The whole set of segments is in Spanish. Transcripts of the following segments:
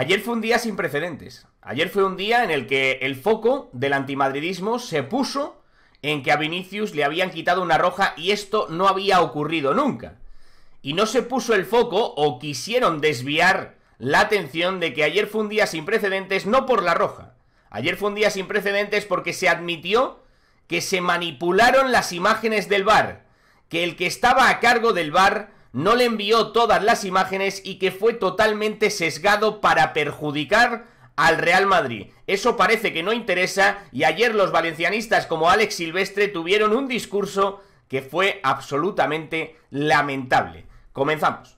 Ayer fue un día sin precedentes. Ayer fue un día en el que el foco del antimadridismo se puso en que a Vinicius le habían quitado una roja y esto no había ocurrido nunca. Y no se puso el foco o quisieron desviar la atención de que ayer fue un día sin precedentes no por la roja. Ayer fue un día sin precedentes porque se admitió que se manipularon las imágenes del bar, que el que estaba a cargo del bar no le envió todas las imágenes y que fue totalmente sesgado para perjudicar al Real Madrid. Eso parece que no interesa y ayer los valencianistas como Alex Silvestre tuvieron un discurso que fue absolutamente lamentable. Comenzamos.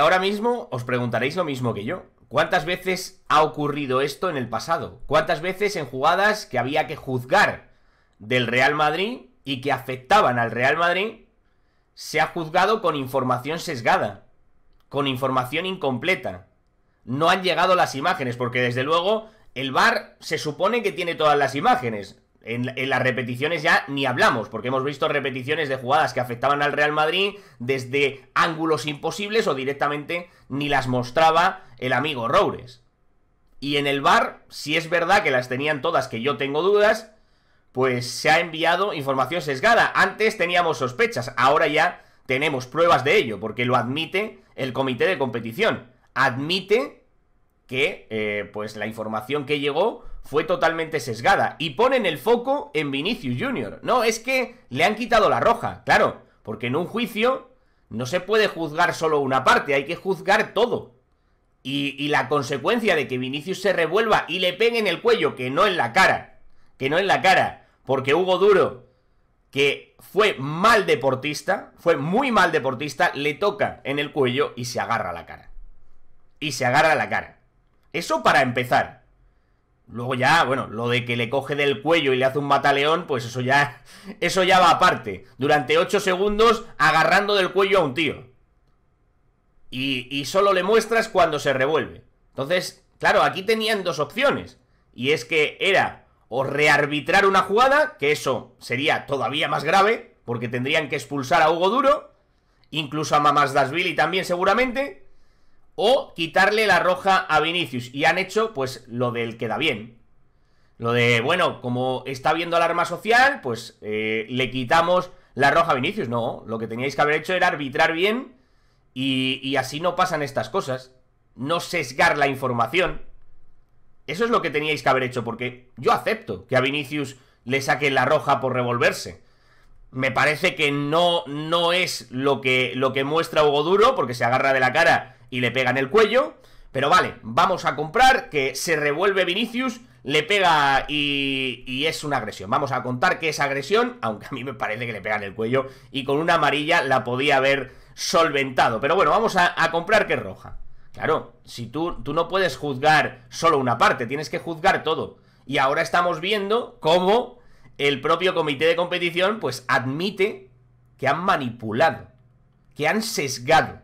ahora mismo os preguntaréis lo mismo que yo. ¿Cuántas veces ha ocurrido esto en el pasado? ¿Cuántas veces en jugadas que había que juzgar del Real Madrid y que afectaban al Real Madrid se ha juzgado con información sesgada, con información incompleta? No han llegado las imágenes, porque desde luego el VAR se supone que tiene todas las imágenes. En, las repeticiones ya ni hablamos, porque hemos visto repeticiones de jugadas que afectaban al Real Madrid desde ángulos imposibles o directamente ni las mostraba el amigo Roures. Y en el bar, si es verdad que las tenían todas, que yo tengo dudas, pues se ha enviado información sesgada. Antes teníamos sospechas, ahora ya tenemos pruebas de ello, porque lo admite el comité de competición. Admite que eh, pues la información que llegó fue totalmente sesgada. Y ponen el foco en Vinicius Jr. No, es que le han quitado la roja, claro, porque en un juicio no se puede juzgar solo una parte, hay que juzgar todo. Y, la consecuencia de que Vinicius se revuelva y le peguen en el cuello, que no en la cara, que no en la cara, porque Hugo Duro, que fue mal deportista, fue muy mal deportista, le toca en el cuello y se agarra la cara. Y se agarra la cara. Eso para empezar. Luego ya, bueno, lo de que le coge del cuello y le hace un mataleón, pues eso ya, eso ya va aparte. Durante 8 segundos agarrando del cuello a un tío. Y, solo le muestras cuando se revuelve. Entonces, claro, aquí tenían dos opciones. Y es que era o rearbitrar una jugada, que eso sería todavía más grave, porque tendrían que expulsar a Hugo Duro, incluso a Mamás Dasvili también seguramente, o quitarle la roja a Vinicius. Y han hecho, pues, lo del que da bien. Lo de, bueno, como está viendo alarma social, pues eh, le quitamos la roja a Vinicius. No, lo que teníais que haber hecho era arbitrar bien y, así no pasan estas cosas. No sesgar la información. Eso es lo que teníais que haber hecho, porque yo acepto que a Vinicius le saquen la roja por revolverse me parece que no, no es lo que, lo que muestra Hugo Duro, porque se agarra de la cara y le pega en el cuello. Pero vale, vamos a comprar que se revuelve Vinicius, le pega y, es una agresión. Vamos a contar que es agresión, aunque a mí me parece que le pega en el cuello y con una amarilla la podía haber solventado. Pero bueno, vamos a, comprar que es roja. Claro, si tú, tú no puedes juzgar solo una parte, tienes que juzgar todo. Y ahora estamos viendo cómo el propio comité de competición pues admite que han manipulado, que han sesgado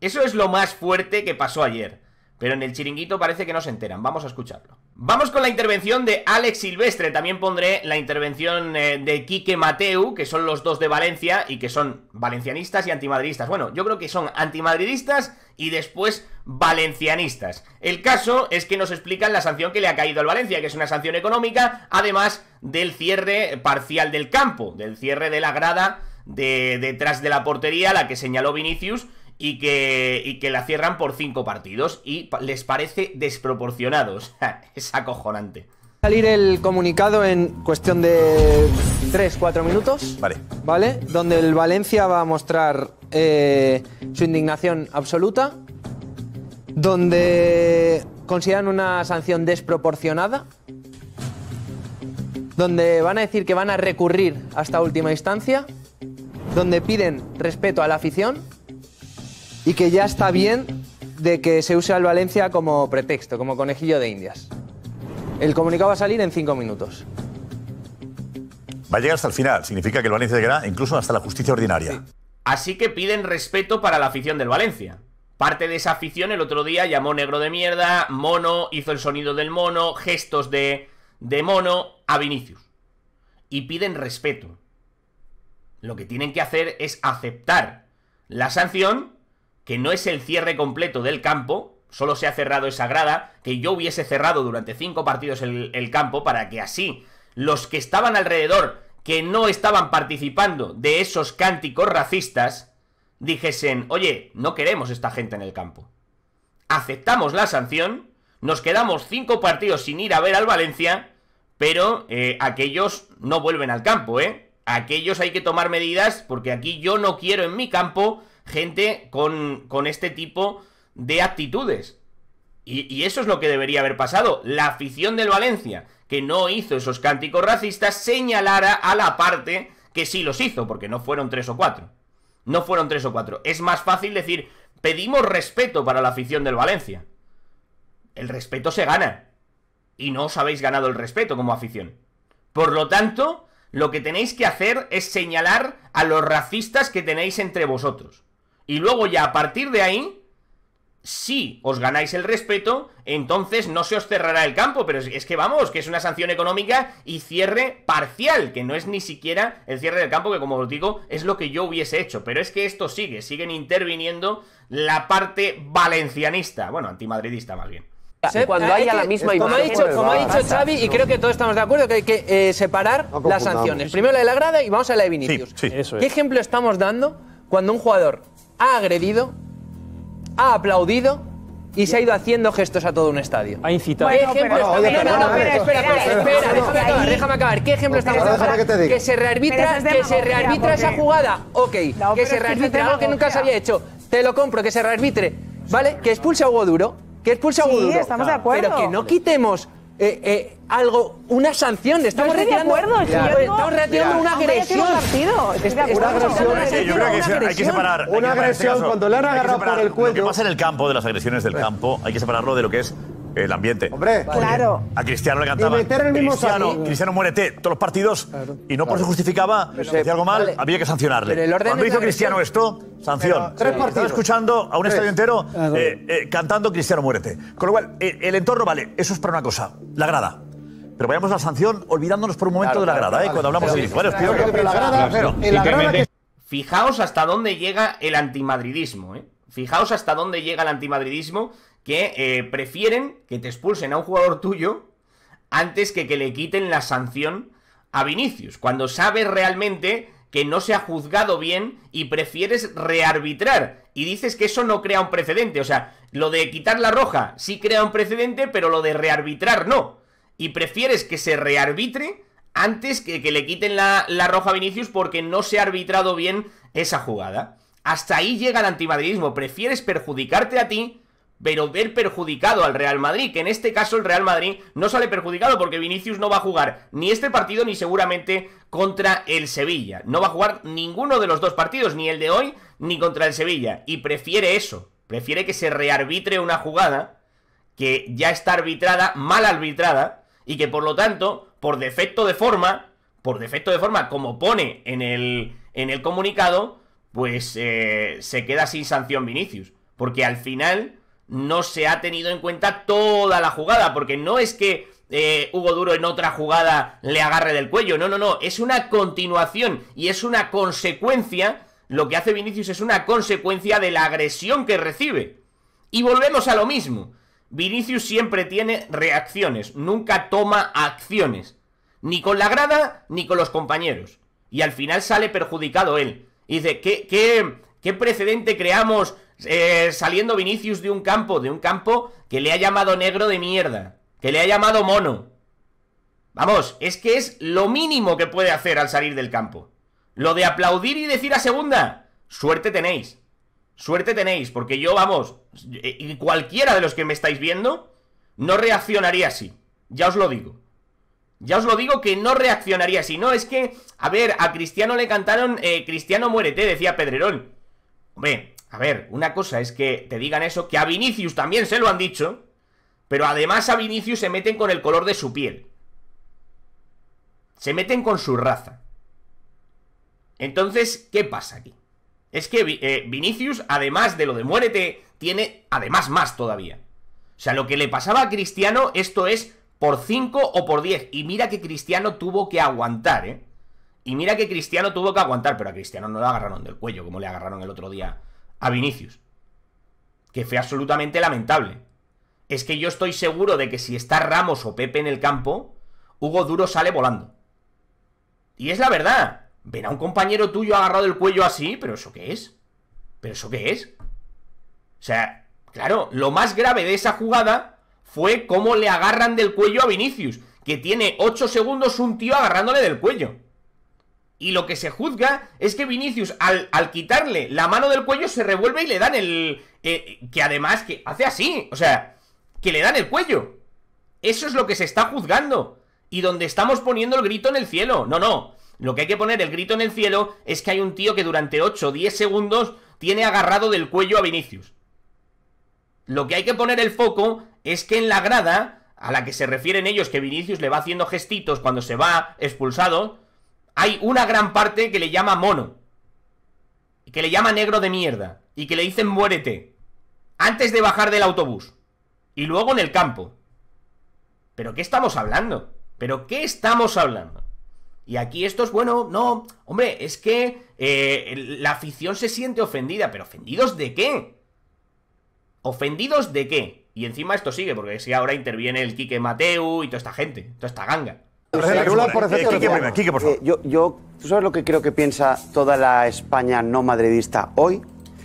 eso es lo más fuerte que pasó ayer. Pero en el chiringuito parece que no se enteran. Vamos a escucharlo. Vamos con la intervención de Alex Silvestre. También pondré la intervención eh, de Quique Mateu, que son los dos de Valencia y que son valencianistas y antimadridistas. Bueno, yo creo que son antimadridistas y después valencianistas. El caso es que nos explican la sanción que le ha caído al Valencia, que es una sanción económica, además del cierre parcial del campo, del cierre de la grada de detrás de la portería, la que señaló Vinicius, y que, y que la cierran por cinco partidos y les parece desproporcionados. es acojonante. Salir el comunicado en cuestión de Tres, cuatro minutos. Vale. Vale, donde el Valencia va a mostrar eh, su indignación absoluta, donde consideran una sanción desproporcionada, donde van a decir que van a recurrir hasta última instancia, donde piden respeto a la afición y que ya está bien de que se use al Valencia como pretexto, como conejillo de indias. El comunicado va a salir en cinco minutos. Va a llegar hasta el final, significa que el Valencia llegará incluso hasta la justicia ordinaria. Así que piden respeto para la afición del Valencia. Parte de esa afición el otro día llamó negro de mierda, mono, hizo el sonido del mono, gestos de, de mono a Vinicius. Y piden respeto. Lo que tienen que hacer es aceptar la sanción que no es el cierre completo del campo, solo se ha cerrado esa grada, que yo hubiese cerrado durante cinco partidos el, campo para que así los que estaban alrededor, que no estaban participando de esos cánticos racistas, dijesen, oye, no queremos esta gente en el campo. Aceptamos la sanción, nos quedamos cinco partidos sin ir a ver al Valencia, pero eh, aquellos no vuelven al campo, ¿eh? Aquellos hay que tomar medidas porque aquí yo no quiero en mi campo gente con, este tipo de actitudes. Y, y, eso es lo que debería haber pasado. La afición del Valencia, que no hizo esos cánticos racistas, señalara a la parte que sí los hizo, porque no fueron tres o cuatro. No fueron tres o cuatro. Es más fácil decir, pedimos respeto para la afición del Valencia. El respeto se gana. Y no os habéis ganado el respeto como afición. Por lo tanto, lo que tenéis que hacer es señalar a los racistas que tenéis entre vosotros. Y luego ya a partir de ahí, si os ganáis el respeto, entonces no se os cerrará el campo. Pero es que vamos, que es una sanción económica y cierre parcial, que no es ni siquiera el cierre del campo, que como os digo, es lo que yo hubiese hecho. Pero es que esto sigue, siguen interviniendo la parte valencianista, bueno, antimadridista más bien. Cuando ah, haya la misma Como ha dicho, como ha dicho Xavi, y creo que todos estamos de acuerdo, que hay que eh, separar las sanciones. Primero la de la grada y vamos a la de Vinicius. ¿Qué ejemplo estamos dando cuando un jugador ha agredido, ha aplaudido y se ha ido haciendo gestos a todo un estadio. Ha incitado. Bueno, ejemplo no, no, no, espera, espera, espera, déjame, acabar, ¿Qué ejemplo estamos dando? Que, se rearbitra, que se rearbitra esa jugada. Ok, que se rearbitra algo que nunca se había hecho. Te lo compro, que se rearbitre. ¿Vale? Que expulse a Hugo Duro. Que expulse a Hugo Duro. Sí, estamos de acuerdo. Pero que no quitemos eh, eh, algo, una sanción. Estamos retirando, de acuerdo, una agresión. Una agresión. yo creo que hay que separar. Una agresión, cuando le han agarrado por el cuello. Lo que pasa en el campo, de las agresiones del campo, hay que separarlo de lo que es el ambiente. Hombre, claro. A Cristiano le encantaba. Cristiano, muérete, todos los partidos. Y no por eso justificaba, hacía algo mal, había que sancionarle. Cuando hizo Cristiano esto, sanción. tres Estaba escuchando a un estadio entero ah, eh, eh, cantando Cristiano muérete. Con lo cual, eh, el entorno, vale, eso es para una cosa, la grada. Pero vayamos a la sanción olvidándonos por un momento de la grada, cuando hablamos de... Fijaos hasta dónde llega el antimadridismo, Fijaos hasta dónde llega el antimadridismo que eh, prefieren que te expulsen a un jugador tuyo antes que que le quiten la sanción a Vinicius, cuando sabes realmente que no se ha juzgado bien y prefieres rearbitrar. Y dices que eso no crea un precedente. O sea, lo de quitar la roja sí crea un precedente, pero lo de rearbitrar no. Y prefieres que se rearbitre antes que, que le quiten la, la, roja a Vinicius porque no se ha arbitrado bien esa jugada. Hasta ahí llega el antimadridismo. Prefieres perjudicarte a ti pero ver perjudicado al Real Madrid, que en este caso el Real Madrid no sale perjudicado porque Vinicius no va a jugar ni este partido ni seguramente contra el Sevilla. No va a jugar ninguno de los dos partidos, ni el de hoy ni contra el Sevilla. Y prefiere eso, prefiere que se rearbitre una jugada que ya está arbitrada, mal arbitrada, y que por lo tanto, por defecto de forma, por defecto de forma, como pone en el, en el comunicado, pues eh, se queda sin sanción Vinicius. Porque al final no se ha tenido en cuenta toda la jugada, porque no es que eh, Hugo Duro en otra jugada le agarre del cuello, no, no, no, es una continuación y es una consecuencia, lo que hace Vinicius es una consecuencia de la agresión que recibe. Y volvemos a lo mismo, Vinicius siempre tiene reacciones, nunca toma acciones, ni con la grada ni con los compañeros. Y al final sale perjudicado él. Y dice, ¿qué, qué, qué precedente creamos eh, saliendo Vinicius de un campo, de un campo que le ha llamado negro de mierda, que le ha llamado mono. Vamos, es que es lo mínimo que puede hacer al salir del campo. Lo de aplaudir y decir a segunda, suerte tenéis. Suerte tenéis, porque yo, vamos, y cualquiera de los que me estáis viendo, no reaccionaría así. Ya os lo digo. Ya os lo digo que no reaccionaría así. No, es que, a ver, a Cristiano le cantaron eh, Cristiano muérete, decía Pedrerón. Hombre, a ver, una cosa es que te digan eso, que a Vinicius también se lo han dicho, pero además a Vinicius se meten con el color de su piel. Se meten con su raza. Entonces, ¿qué pasa aquí? Es que eh, Vinicius, además de lo de muérete, tiene además más todavía. O sea, lo que le pasaba a Cristiano, esto es por 5 o por 10. Y mira que Cristiano tuvo que aguantar, ¿eh? Y mira que Cristiano tuvo que aguantar, pero a Cristiano no lo agarraron del cuello, como le agarraron el otro día a Vinicius. Que fue absolutamente lamentable. Es que yo estoy seguro de que si está Ramos o Pepe en el campo, Hugo Duro sale volando. Y es la verdad. ¿Ven a un compañero tuyo agarrado el cuello así, pero ¿eso qué es? ¿Pero eso qué es? O sea, claro, lo más grave de esa jugada fue cómo le agarran del cuello a Vinicius, que tiene 8 segundos un tío agarrándole del cuello. Y lo que se juzga es que Vinicius, al, quitarle la mano del cuello, se revuelve y le dan el... Eh, que además, que hace así, o sea, que le dan el cuello. Eso es lo que se está juzgando. Y donde estamos poniendo el grito en el cielo. No, no. Lo que hay que poner el grito en el cielo es que hay un tío que durante 8 o 10 segundos tiene agarrado del cuello a Vinicius. Lo que hay que poner el foco es que en la grada, a la que se refieren ellos que Vinicius le va haciendo gestitos cuando se va expulsado, hay una gran parte que le llama mono. que le llama negro de mierda. Y que le dicen muérete. Antes de bajar del autobús. Y luego en el campo. ¿Pero qué estamos hablando? ¿Pero qué estamos hablando? Y aquí esto es bueno, no, hombre, es que eh, la afición se siente ofendida, pero ¿ofendidos de qué? ¿Ofendidos de qué? Y encima esto sigue, porque si ahora interviene el Quique Mateu y toda esta gente, toda esta ganga. Eh, eh, yo, ¿tú sabes lo que creo que piensa toda la España no madridista hoy?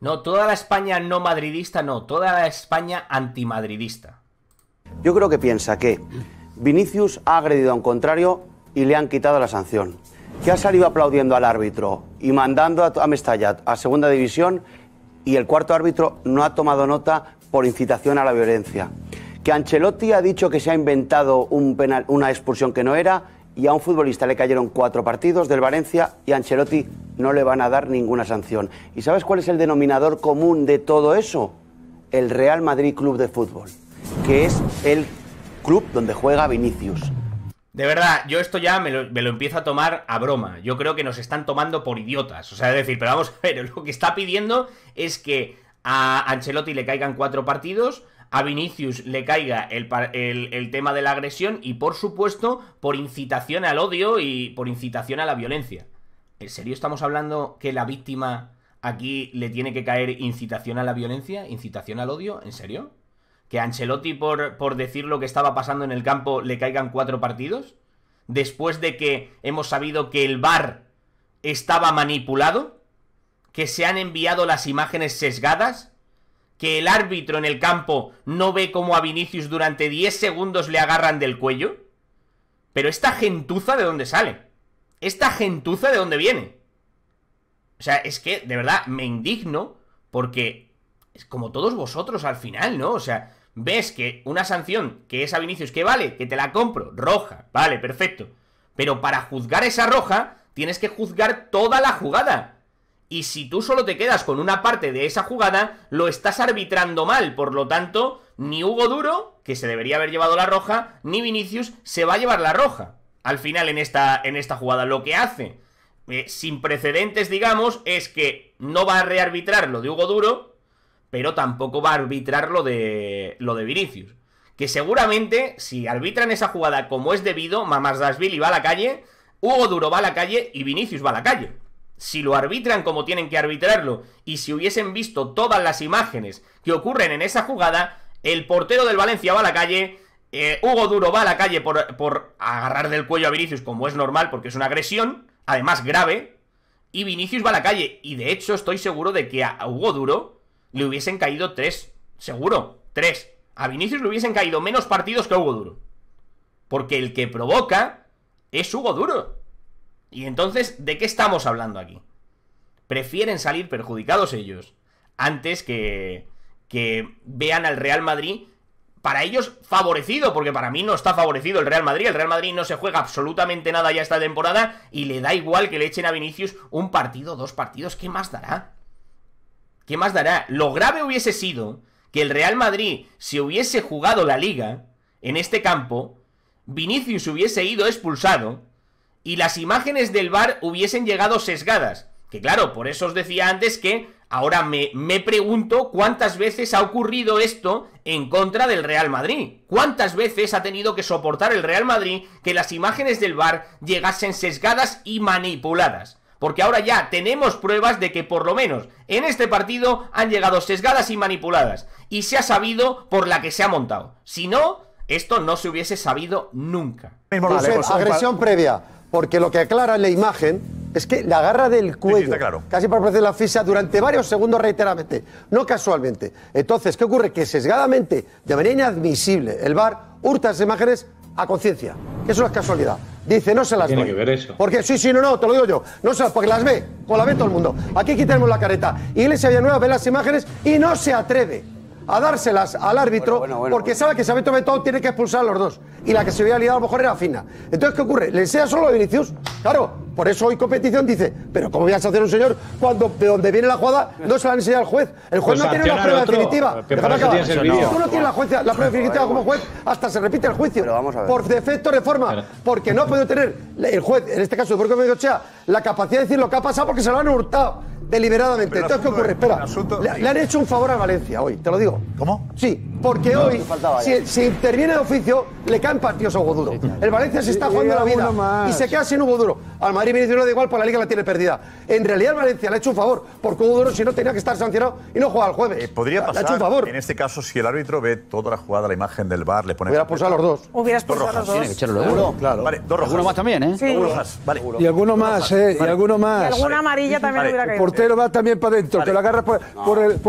No, toda la España no madridista, no, toda la España antimadridista. Yo creo que piensa que Vinicius ha agredido a un contrario y le han quitado la sanción. Que ha salido aplaudiendo al árbitro y mandando a, Mestalla a segunda división y el cuarto árbitro no ha tomado nota por incitación a la violencia que Ancelotti ha dicho que se ha inventado una expulsión que no era y a un futbolista le cayeron cuatro partidos del Valencia y a Ancelotti no le van a dar ninguna sanción. ¿Y sabes cuál es el denominador común de todo eso? El Real Madrid Club de Fútbol, que es el club donde juega Vinicius. De verdad, yo esto ya me lo, me lo, empiezo a tomar a broma. Yo creo que nos están tomando por idiotas. O sea, es decir, pero vamos a ver, lo que está pidiendo es que a Ancelotti le caigan cuatro partidos, a Vinicius le caiga el, tema de la agresión y por supuesto por incitación al odio y por incitación a la violencia. ¿En serio estamos hablando que la víctima aquí le tiene que caer incitación a la violencia, incitación al odio? ¿En serio? ¿Que a Ancelotti por, por decir lo que estaba pasando en el campo le caigan cuatro partidos? Después de que hemos sabido que el VAR estaba manipulado, que se han enviado las imágenes sesgadas, que el árbitro en el campo no ve como a Vinicius durante 10 segundos le agarran del cuello? Pero esta gentuza de dónde sale? ¿Esta gentuza de dónde viene? O sea, es que de verdad me indigno porque es como todos vosotros al final, ¿no? O sea, ves que una sanción que es a Vinicius que vale, que te la compro, roja, vale, perfecto. Pero para juzgar esa roja tienes que juzgar toda la jugada. Y si tú solo te quedas con una parte de esa jugada, lo estás arbitrando mal. Por lo tanto, ni Hugo Duro, que se debería haber llevado la roja, ni Vinicius se va a llevar la roja. Al final en esta, en esta jugada, lo que hace, eh, sin precedentes, digamos, es que no va a rearbitrar lo de Hugo Duro, pero tampoco va a arbitrar lo de, lo de Vinicius. Que seguramente, si arbitran esa jugada como es debido, Mamás y va a la calle, Hugo Duro va a la calle y Vinicius va a la calle si lo arbitran como tienen que arbitrarlo y si hubiesen visto todas las imágenes que ocurren en esa jugada, el portero del Valencia va a la calle, eh, Hugo Duro va a la calle por, por agarrar del cuello a Vinicius como es normal porque es una agresión, además grave, y Vinicius va a la calle. Y de hecho estoy seguro de que a Hugo Duro le hubiesen caído tres, seguro, tres. A Vinicius le hubiesen caído menos partidos que a Hugo Duro. Porque el que provoca es Hugo Duro. Y entonces, ¿de qué estamos hablando aquí? Prefieren salir perjudicados ellos antes que, que vean al Real Madrid para ellos favorecido, porque para mí no está favorecido el Real Madrid. El Real Madrid no se juega absolutamente nada ya esta temporada y le da igual que le echen a Vinicius un partido, dos partidos. ¿Qué más dará? ¿Qué más dará? Lo grave hubiese sido que el Real Madrid, si hubiese jugado la liga en este campo, Vinicius hubiese ido expulsado y las imágenes del bar hubiesen llegado sesgadas. Que claro, por eso os decía antes que ahora me, me pregunto cuántas veces ha ocurrido esto en contra del Real Madrid. ¿Cuántas veces ha tenido que soportar el Real Madrid que las imágenes del bar llegasen sesgadas y manipuladas? Porque ahora ya tenemos pruebas de que por lo menos en este partido han llegado sesgadas y manipuladas. Y se ha sabido por la que se ha montado. Si no, esto no se hubiese sabido nunca. agresión previa porque lo que aclara la imagen es que la agarra del cuello, casi para parecer la fisa, durante varios segundos reiteradamente, no casualmente. Entonces, ¿qué ocurre? Que sesgadamente, de manera inadmisible, el bar hurta las imágenes a conciencia. Eso es casualidad. Dice, no se las Tiene que ver eso. Porque sí, sí, no, no, te lo digo yo. No se las, porque las ve, con la ve todo el mundo. Aquí quitemos la careta. Iglesia Villanueva ve las imágenes y no se atreve a dárselas al árbitro porque pues- sabe que si tomado todo tiene que expulsar a los dos. Y la que se había liado a lo mejor era fina. Entonces, ¿qué ocurre? Le enseña solo a Vinicius. Claro, por eso hoy competición dice, pero ¿cómo voy a hacer un señor cuando de donde viene la jugada no se la han enseñado al juez? El juez pues no tiene la prueba definitiva. Si tú no tiene la, la prueba definitiva como juez, hasta se repite el juicio. Por defecto reforma. Porque no ha podido tener el juez, en este caso el propio chea la capacidad de decir lo que ha pasado porque se lo han hurtado. Deliberadamente. Entonces, ¿qué ocurre? Espera. Le, han hecho un favor a Valencia hoy, te lo digo. ¿Cómo? Sí, porque hoy, si, interviene de oficio, le caen partidos a Hugo Duro. El Valencia se está jugando la vida y se queda sin Hugo Duro. Al Madrid viene le da igual, para la liga la tiene perdida. En realidad, el Valencia le ha hecho un favor, porque Hugo Duro, si no, tenía que estar sancionado y no juega el jueves. Eh, podría pasar, en este caso, si el árbitro ve toda la jugada, la imagen del bar, le pone. Hubiera pulsado a los dos. Hubiera pulsado a los dos. Tiene que echarlo luego. Claro. Vale, dos rojas. más también, ¿eh? Sí. Y alguno más, ¿eh? Y alguno más. Y alguna amarilla también hubiera caído lo va también para adentro, que lo agarra por,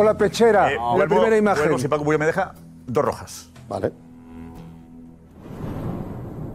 la pechera, eh, la primera imagen. si Paco me deja, dos rojas. Vale.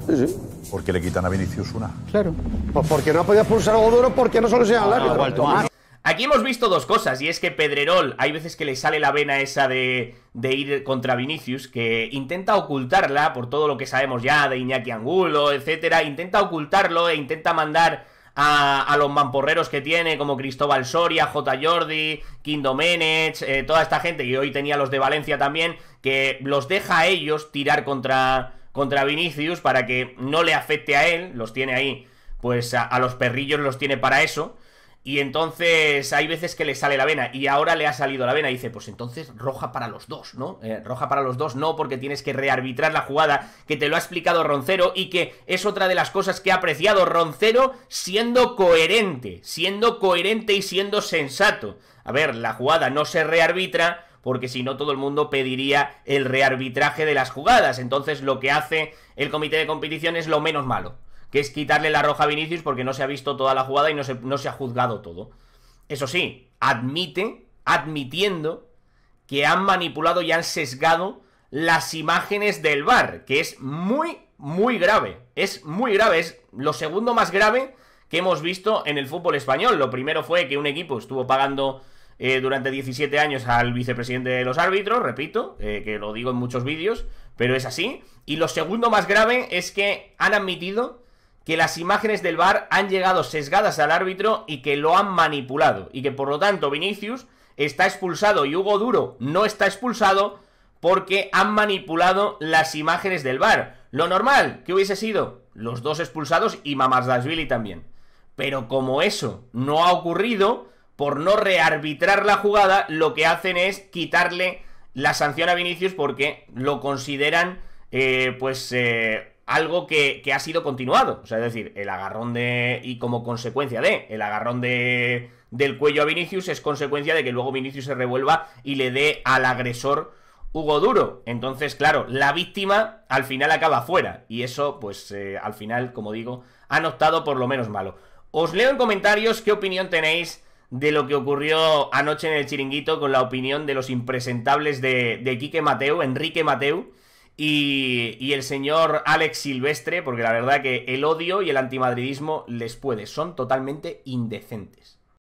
Sí, sí. qué le quitan a Vinicius una. Claro. Pues porque no ha podido expulsar algo duro, porque no solo se el ah, ah. Aquí hemos visto dos cosas, y es que Pedrerol, hay veces que le sale la vena esa de, de, ir contra Vinicius, que intenta ocultarla por todo lo que sabemos ya de Iñaki Angulo, etcétera, intenta ocultarlo e intenta mandar a, los mamporreros que tiene, como Cristóbal Soria, J. Jordi, Quindomenech, eh, toda esta gente, que hoy tenía los de Valencia también, que los deja a ellos tirar contra, contra Vinicius para que no le afecte a él, los tiene ahí, pues a los perrillos los tiene para eso. Y entonces hay veces que le sale la vena y ahora le ha salido la vena y dice, pues entonces roja para los dos, ¿no? Eh, roja para los dos no porque tienes que rearbitrar la jugada que te lo ha explicado Roncero y que es otra de las cosas que ha apreciado Roncero siendo coherente, siendo coherente y siendo sensato. A ver, la jugada no se rearbitra porque si no todo el mundo pediría el rearbitraje de las jugadas. Entonces lo que hace el comité de competición es lo menos malo que es quitarle la roja a Vinicius porque no se ha visto toda la jugada y no se, ha juzgado todo. Eso sí, admite, admitiendo que han manipulado y han sesgado las imágenes del bar que es muy, muy grave. Es muy grave, es lo segundo más grave que hemos visto en el fútbol español. Lo primero fue que un equipo estuvo pagando eh, durante 17 años al vicepresidente de los árbitros, repito, eh, que lo digo en muchos vídeos, pero es así. Y lo segundo más grave es que han admitido que las imágenes del VAR han llegado sesgadas al árbitro y que lo han manipulado. Y que por lo tanto Vinicius está expulsado y Hugo Duro no está expulsado porque han manipulado las imágenes del VAR. Lo normal que hubiese sido los dos expulsados y Mamardashvili también. Pero como eso no ha ocurrido, por no rearbitrar la jugada, lo que hacen es quitarle la sanción a Vinicius porque lo consideran eh, pues eh, algo que, ha sido continuado. O sea, es decir, el agarrón de. Y como consecuencia de. El agarrón de, del cuello a Vinicius es consecuencia de que luego Vinicius se revuelva y le dé al agresor Hugo Duro. Entonces, claro, la víctima al final acaba fuera. Y eso, pues eh, al final, como digo, han optado por lo menos malo. Os leo en comentarios qué opinión tenéis de lo que ocurrió anoche en el chiringuito con la opinión de los impresentables de, de Quique Mateo Enrique Mateu y, el señor Alex Silvestre, porque la verdad que el odio y el antimadridismo les puede, son totalmente indecentes.